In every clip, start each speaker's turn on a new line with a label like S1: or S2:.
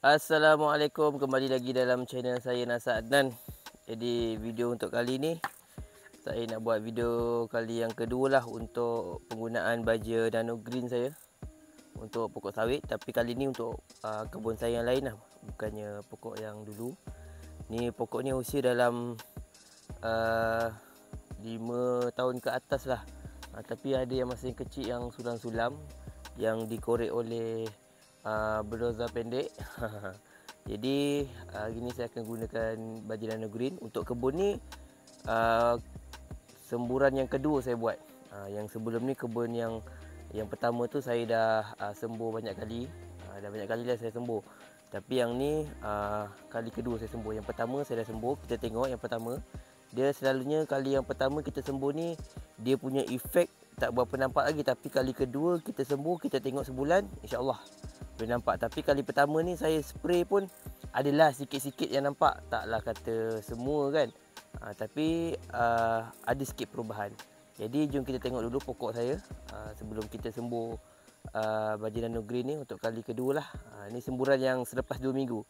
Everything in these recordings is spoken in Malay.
S1: Assalamualaikum kembali lagi dalam channel saya Nasa Adnan Jadi video untuk kali ni Saya nak buat video kali yang kedua lah Untuk penggunaan baja nano green saya Untuk pokok sawit Tapi kali ni untuk uh, kebun saya yang lain lah Bukannya pokok yang dulu Ni pokok ni usia dalam uh, 5 tahun ke atas lah uh, Tapi ada yang masih kecil yang sulam-sulam Yang dikorek oleh uh, ah, berdosa pendek jadi ah, hari ni saya akan gunakan baju lana green untuk kebun ni uh, semburan yang kedua saya buat uh, yang sebelum ni kebun yang yang pertama tu saya dah uh, sembur banyak kali uh, dah banyak kali lah saya sembur tapi yang ni uh, kali kedua saya sembur yang pertama saya dah sembur kita tengok yang pertama dia selalunya kali yang pertama kita sembur ni dia punya efek tak berapa nampak lagi tapi kali kedua kita sembur kita tengok sebulan insyaallah boleh nampak Tapi kali pertama ni saya spray pun Adalah sikit-sikit yang nampak Taklah kata semua kan ha, Tapi uh, ada sikit perubahan Jadi jom kita tengok dulu pokok saya ha, Sebelum kita sembuh uh, Baji Nano Green ni untuk kali kedua lah ha, Ni semburan yang selepas 2 minggu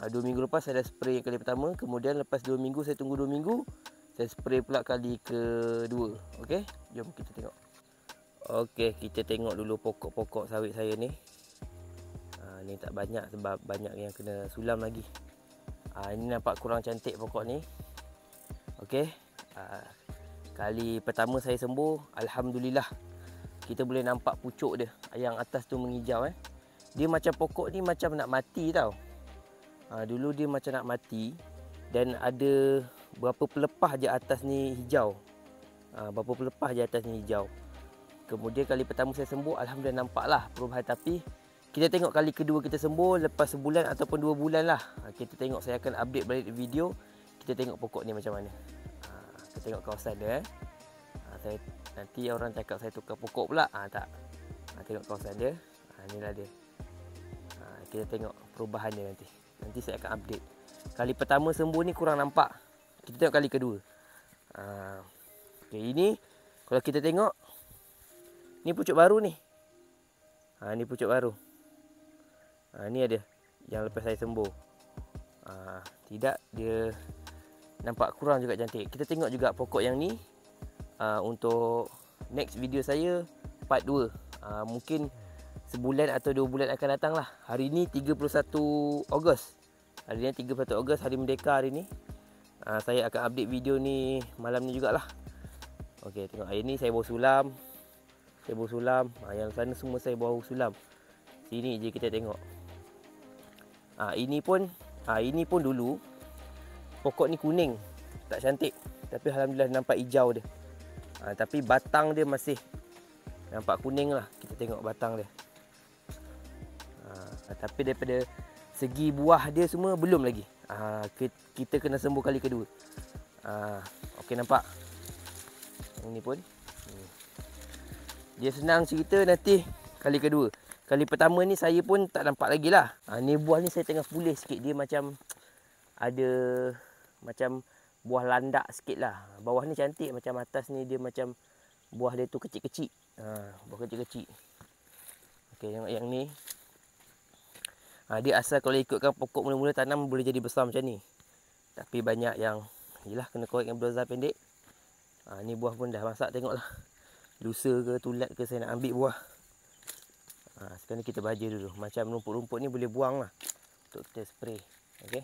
S1: 2 ha, minggu lepas saya dah spray yang kali pertama Kemudian lepas 2 minggu saya tunggu 2 minggu Saya spray pula kali kedua Okey, jom kita tengok Okey, kita tengok dulu pokok-pokok sawit saya ni ni tak banyak sebab banyak yang kena sulam lagi ha, ini nampak kurang cantik pokok ni ok ha, ah, kali pertama saya sembuh Alhamdulillah kita boleh nampak pucuk dia yang atas tu menghijau eh. dia macam pokok ni macam nak mati tau ha, dulu dia macam nak mati dan ada berapa pelepah je atas ni hijau ha, berapa pelepah je atas ni hijau kemudian kali pertama saya sembuh Alhamdulillah nampaklah perubahan tapi kita tengok kali kedua kita sembuh lepas sebulan ataupun dua bulan lah ha, kita tengok saya akan update balik video kita tengok pokok ni macam mana ha, kita tengok kawasan dia eh. ha, saya, nanti orang cakap saya tukar pokok pula ha, tak ha, tengok kawasan dia ha, lah dia ha, kita tengok perubahan dia nanti nanti saya akan update kali pertama sembuh ni kurang nampak kita tengok kali kedua ha, okay, ini kalau kita tengok ni pucuk baru ni Ha, ini pucuk baru ha, Ni ada Yang lepas saya sembuh ha, Tidak dia Nampak kurang juga cantik Kita tengok juga pokok yang ni ha, Untuk next video saya Part 2 ha, Mungkin sebulan atau dua bulan akan datang lah Hari ni 31 Ogos Hari ni 31 Ogos Hari Merdeka hari ni ha, Saya akan update video ni malam ni jugalah Okey, tengok air ni saya bawa sulam. Saya bawa sulam. Ha, yang sana semua saya bawa sulam. Sini je kita tengok. Ha, ini pun ha, ini pun dulu pokok ni kuning. Tak cantik. Tapi alhamdulillah nampak hijau dia. Ha, tapi batang dia masih nampak kuning lah. Kita tengok batang dia. Ha, tapi daripada segi buah dia semua belum lagi. Ha, kita kena sembuh kali kedua. Ha, Okey nampak. Ini pun. Dia senang cerita nanti kali kedua. Kali pertama ni saya pun tak nampak lagi lah. Ha, ni buah ni saya tengah pulih sikit. Dia macam ada macam buah landak sikit lah. Bawah ni cantik macam atas ni dia macam buah dia tu kecil-kecil. Ha, buah kecil-kecil. Okey tengok yang ni. Ha, dia asal kalau ikutkan pokok mula-mula tanam boleh jadi besar macam ni. Tapi banyak yang yelah kena korek dengan berdozar pendek. Ha, ni buah pun dah masak tengok lah. Lusa ke tulat ke saya nak ambil buah. Ha, sekarang ni kita baja dulu. Macam rumput-rumput ni boleh buang lah. Untuk kita spray. Okey.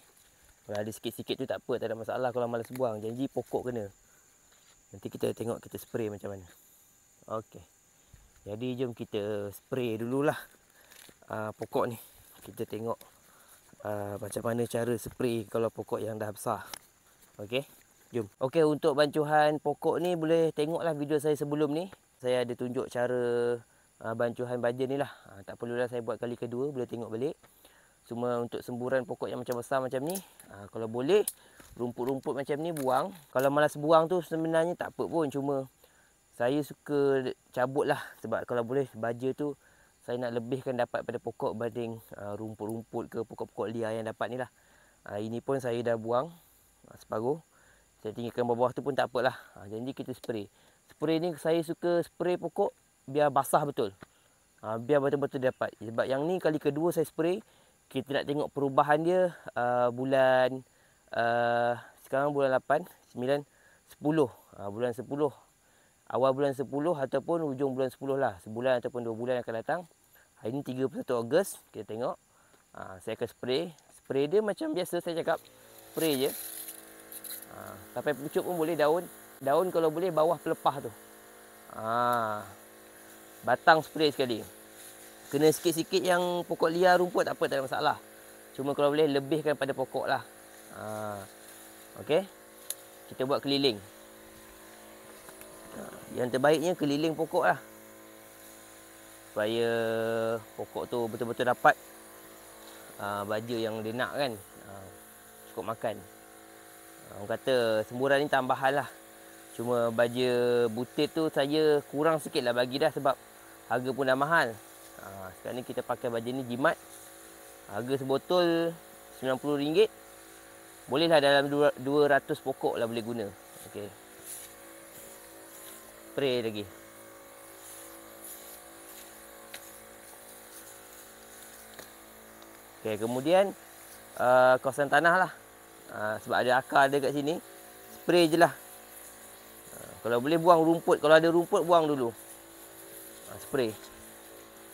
S1: Kalau ada sikit-sikit tu tak apa. Tak ada masalah kalau malas buang. Janji pokok kena. Nanti kita tengok kita spray macam mana. Okay. Jadi jom kita spray dululah. Uh, pokok ni. Kita tengok. Uh, macam mana cara spray kalau pokok yang dah besar. Okay. Jom. Okay untuk bancuhan pokok ni boleh tengoklah video saya sebelum ni. Saya ada tunjuk cara... Ah, bancuhan baja ni lah ha, Tak perlulah saya buat kali kedua Boleh tengok balik Cuma untuk semburan pokok yang macam besar macam ni ha, Kalau boleh Rumput-rumput macam ni buang Kalau malas buang tu sebenarnya tak apa pun Cuma saya suka cabut lah Sebab kalau boleh baja tu Saya nak lebihkan dapat pada pokok Banding ha, rumput-rumput ke pokok-pokok liar yang dapat ni lah ha, Ini pun saya dah buang ha, Separuh Saya tinggalkan bawah-bawah tu pun tak apa lah ha, Jadi kita spray Spray ni saya suka spray pokok biar basah betul. Ha, biar betul-betul dapat. Sebab yang ni kali kedua saya spray. Kita nak tengok perubahan dia uh, bulan uh, sekarang bulan 8, 9, 10. Uh, bulan 10. Awal bulan 10 ataupun hujung bulan 10 lah. Sebulan ataupun dua bulan akan datang. Hari ni 31 Ogos. Kita tengok. Ha, saya akan spray. Spray dia macam biasa saya cakap. Spray je. Ha, sampai pucuk pun boleh daun. Daun kalau boleh bawah pelepah tu. Ha batang spray sekali kena sikit-sikit yang pokok liar rumput tak apa tak ada masalah cuma kalau boleh lebihkan pada pokok lah ha. Okey. kita buat keliling ha, yang terbaiknya keliling pokok lah supaya pokok tu betul-betul dapat uh, baja yang dia nak kan uh, cukup makan orang kata semburan ni tambahan lah Cuma baja butir tu saya kurang sikit lah bagi dah sebab harga pun dah mahal. Ha, sekarang ni kita pakai baja ni jimat. Harga sebotol RM90. Boleh lah dalam 200 pokok lah boleh guna. Okey. Spray lagi. Okey, kemudian uh, kawasan tanah lah. Uh, sebab ada akar ada kat sini. Spray je lah. Kalau boleh buang rumput Kalau ada rumput buang dulu ha, Spray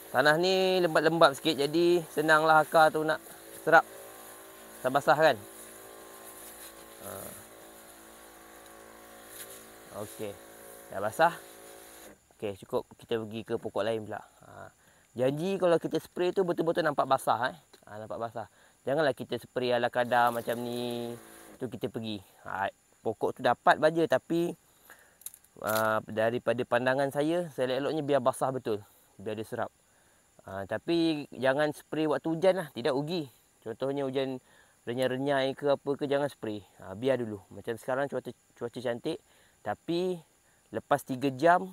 S1: Tanah ni lembab-lembab sikit Jadi senanglah akar tu nak serap Tak basah kan ha. Okey Dah basah Okey cukup kita pergi ke pokok lain pula ha. Janji kalau kita spray tu betul-betul nampak basah eh. Ha, nampak basah Janganlah kita spray ala kadar macam ni Tu kita pergi ha, Pokok tu dapat baja tapi aa, ah, daripada pandangan saya selaloknya biar basah betul biar dia serap aa, ah, tapi jangan spray waktu hujan lah tidak ugi contohnya hujan renyah renyai ke apa ke jangan spray aa, ah, biar dulu macam sekarang cuaca cuaca cantik tapi lepas 3 jam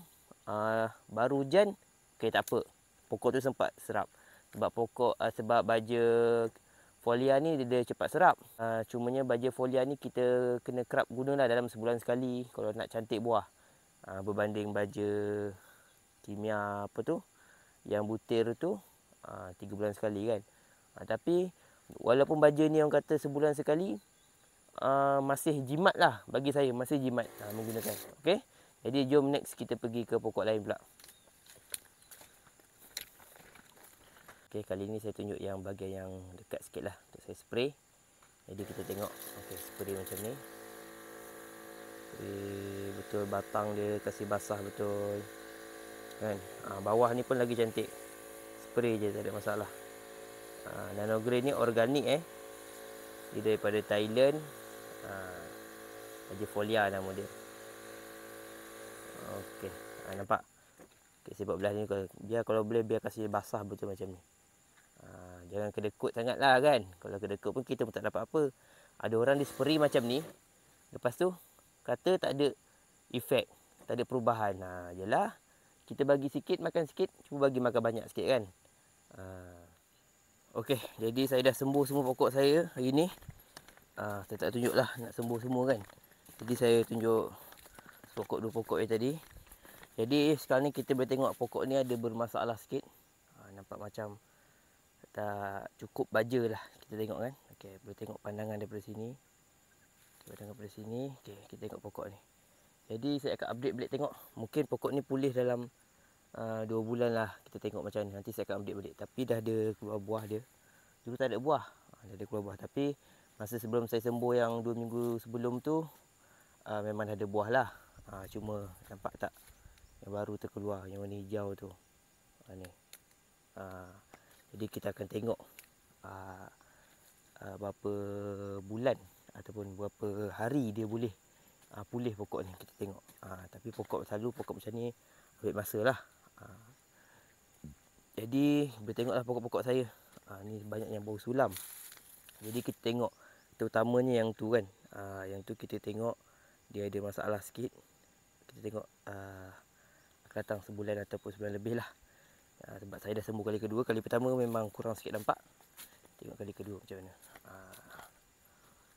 S1: aa, baru hujan okey tak apa pokok tu sempat serap sebab pokok aa, sebab baja folia ni dia, dia cepat serap. Uh, cumanya baja folia ni kita kena kerap gunalah dalam sebulan sekali kalau nak cantik buah. Ha, berbanding baja kimia apa tu yang butir tu ha, tiga bulan sekali kan ha, tapi walaupun baja ni orang kata sebulan sekali uh, masih jimat lah bagi saya masih jimat ha, menggunakan okey jadi jom next kita pergi ke pokok lain pula okey kali ni saya tunjuk yang bagian yang dekat sikit lah untuk saya spray jadi kita tengok okey spray macam ni eh, betul batang dia kasi basah betul kan ha, bawah ni pun lagi cantik spray je tak ada masalah ha, ah, nano green ni organik eh dia daripada Thailand ha, Haji Folia nama dia Okey, ha, nampak okay, sebab belah ni dia kalau boleh biar kasi basah betul macam ni ha, jangan kedekut sangat lah kan kalau kedekut pun kita pun tak dapat apa ada orang dia macam ni lepas tu kata tak ada efek, tak ada perubahan. Ha, yalah, kita bagi sikit, makan sikit, cuba bagi makan banyak sikit kan. Ha, Okey, jadi saya dah sembuh semua pokok saya hari ni. Ha, saya tak tunjuk lah nak sembuh semua kan. Jadi saya tunjuk pokok dua pokok yang tadi. Jadi sekarang ni kita boleh tengok pokok ni ada bermasalah sikit. Ha, nampak macam tak cukup baja lah kita tengok kan. Okey, boleh tengok pandangan daripada sini. Sebab tengok pada sini okay, Kita tengok pokok ni Jadi saya akan update balik tengok Mungkin pokok ni pulih dalam 2 ah, bulan lah Kita tengok macam ni Nanti saya akan update balik Tapi dah ada keluar buah dia Dulu tak ada buah ah, Dah ada keluar buah Tapi Masa sebelum saya sembuh yang 2 minggu sebelum tu uh, Memang ada buah lah uh, Cuma nampak tak Yang baru terkeluar Yang warna hijau tu uh, ni. Uh, jadi kita akan tengok uh, uh, Berapa bulan ataupun berapa hari dia boleh uh, pulih pokok ni kita tengok uh, tapi pokok selalu pokok macam ni ambil masa lah uh, jadi boleh tengoklah pokok-pokok saya uh, ni banyak yang baru sulam jadi kita tengok terutamanya yang tu kan uh, yang tu kita tengok dia ada masalah sikit kita tengok uh, akan datang sebulan ataupun sebulan lebih lah uh, sebab saya dah sembuh kali kedua kali pertama memang kurang sikit nampak tengok kali kedua macam mana uh,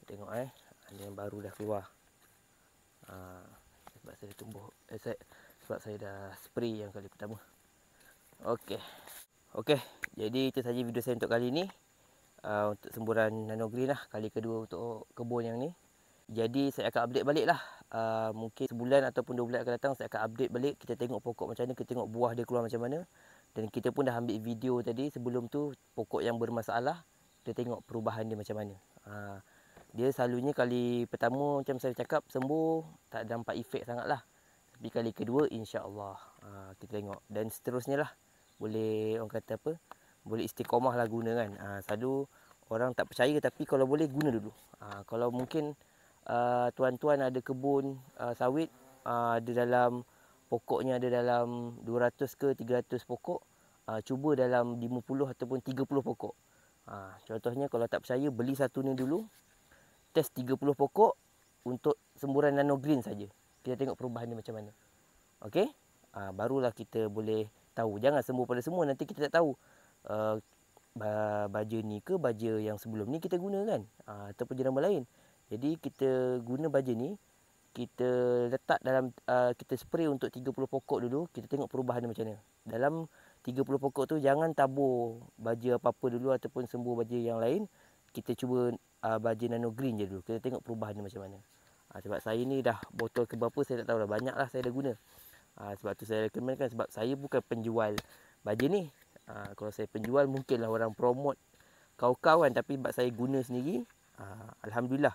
S1: tengok eh ada yang baru dah keluar ha, sebab saya tumbuh eh, saya, sebab saya dah spray yang kali pertama okey okey jadi itu saja video saya untuk kali ini uh, untuk semburan nano green lah kali kedua untuk kebun yang ni jadi saya akan update balik lah uh, Mungkin sebulan ataupun dua bulan akan datang Saya akan update balik Kita tengok pokok macam mana Kita tengok buah dia keluar macam mana Dan kita pun dah ambil video tadi Sebelum tu pokok yang bermasalah Kita tengok perubahan dia macam mana uh, dia selalunya kali pertama macam saya cakap sembuh tak dampak efek sangat lah tapi kali kedua insyaAllah ha, kita tengok dan seterusnya lah boleh orang kata apa boleh istiqomah lah guna kan ha, selalu orang tak percaya tapi kalau boleh guna dulu ha, kalau mungkin uh, tuan-tuan ada kebun uh, sawit uh, ada dalam pokoknya ada dalam 200 ke 300 pokok uh, cuba dalam 50 ataupun 30 pokok Ha, contohnya kalau tak percaya beli satu ni dulu test 30 pokok untuk semburan nano green saja. Kita tengok perubahan dia macam mana. Okey? Ha, barulah kita boleh tahu. Jangan sembur pada semua nanti kita tak tahu. Uh, baja ni ke baja yang sebelum ni kita guna kan? Ha, ah, ataupun jenama lain. Jadi kita guna baja ni kita letak dalam uh, kita spray untuk 30 pokok dulu kita tengok perubahan dia macam mana dalam 30 pokok tu jangan tabur baja apa-apa dulu ataupun sembuh baja yang lain kita cuba uh, baju nano green je dulu kita tengok perubahan dia macam mana ha, sebab saya ni dah botol ke berapa saya tak tahu dah banyak lah saya dah guna ha, sebab tu saya recommend kan sebab saya bukan penjual baju ni ha, kalau saya penjual mungkin lah orang promote kau-kau kan tapi sebab saya guna sendiri ha, Alhamdulillah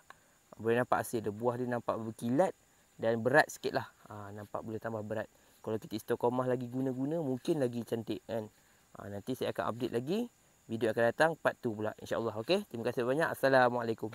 S1: boleh nampak hasil ada buah dia nampak berkilat dan berat sikit lah ha, nampak boleh tambah berat kalau kita istokomah lagi guna-guna mungkin lagi cantik kan ha, nanti saya akan update lagi video akan datang part 2 pula insyaallah okey terima kasih banyak assalamualaikum